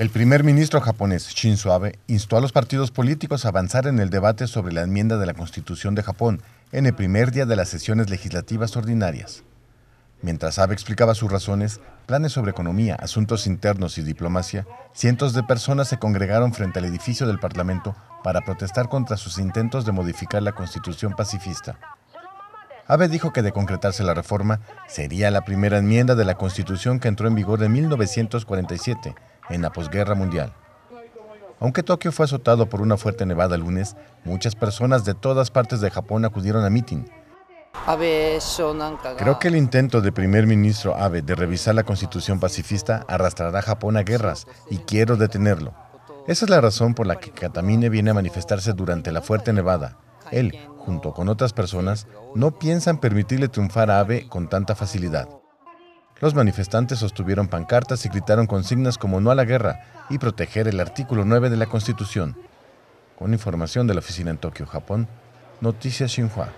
El primer ministro japonés Shinzo Abe instó a los partidos políticos a avanzar en el debate sobre la enmienda de la Constitución de Japón en el primer día de las sesiones legislativas ordinarias. Mientras Abe explicaba sus razones, planes sobre economía, asuntos internos y diplomacia, cientos de personas se congregaron frente al edificio del Parlamento para protestar contra sus intentos de modificar la Constitución pacifista. Abe dijo que de concretarse la reforma, sería la primera enmienda de la Constitución que entró en vigor en 1947 en la posguerra mundial. Aunque Tokio fue azotado por una fuerte nevada el lunes, muchas personas de todas partes de Japón acudieron a mitin Creo que el intento del primer ministro Abe de revisar la constitución pacifista arrastrará a Japón a guerras y quiero detenerlo. Esa es la razón por la que Katamine viene a manifestarse durante la fuerte nevada. Él, junto con otras personas, no piensan permitirle triunfar a Abe con tanta facilidad. Los manifestantes sostuvieron pancartas y gritaron consignas como no a la guerra y proteger el artículo 9 de la Constitución. Con información de la oficina en Tokio, Japón, Noticias Xinhua.